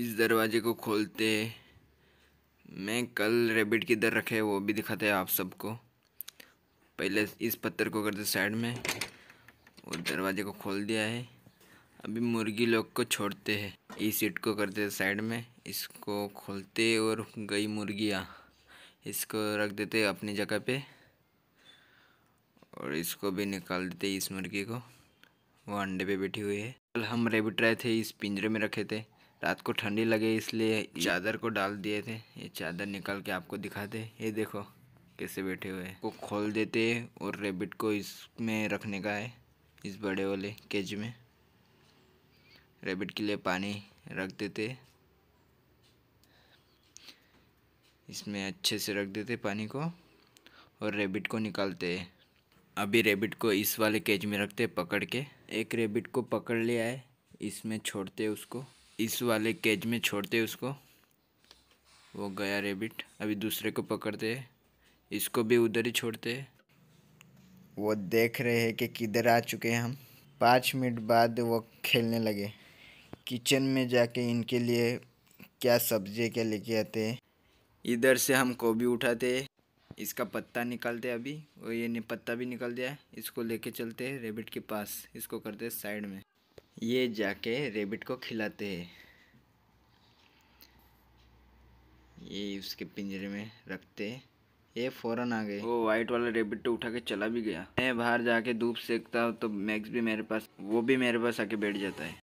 इस दरवाजे को खोलते मैं कल रेबिट दर रखे वो भी दिखाते आप सबको पहले इस पत्थर को करते साइड में और दरवाजे को खोल दिया है अभी मुर्गी लोग को छोड़ते हैं इस सीट को करते साइड में इसको खोलते और गई मुर्गियाँ इसको रख देते अपनी जगह पे और इसको भी निकाल देते इस मुर्गी को वो अंडे पे बैठी हुई है कल हम रेबिट रहे थे इस पिंजरे में रखे थे रात को ठंडी लगे इसलिए चादर को डाल दिए थे ये चादर निकाल के आपको दिखाते ये देखो कैसे बैठे हुए हैं को खोल देते हैं और रेबिट को इसमें रखने का है इस बड़े वाले केज में रेबिट के लिए पानी रख देते इसमें अच्छे से रख देते पानी को और रेबिट को निकालते है अभी रेबिट को इस वाले केज में रखते पकड़ के एक रेबिट को पकड़ लिया है इसमें छोड़ते उसको इस वाले केज में छोड़ते उसको वो गया रेबिट अभी दूसरे को पकड़ते इसको भी उधर ही छोड़ते वो देख रहे हैं कि किधर आ चुके हैं हम पाँच मिनट बाद वो खेलने लगे किचन में जाके इनके लिए क्या सब्जी क्या लेके आते हैं इधर से हम गोभी उठाते इसका पत्ता निकालते अभी और ये पत्ता भी निकल दिया इसको लेके चलते हैं रेबिट के पास इसको करते साइड में ये जाके रेबिट को खिलाते हैं ये उसके पिंजरे में रखते ये फौरन आ गए वो वाइट वाला रेबिट तो उठा के चला भी गया मैं बाहर जाके धूप सेकता हूँ तो मैक्स भी मेरे पास वो भी मेरे पास आके बैठ जाता है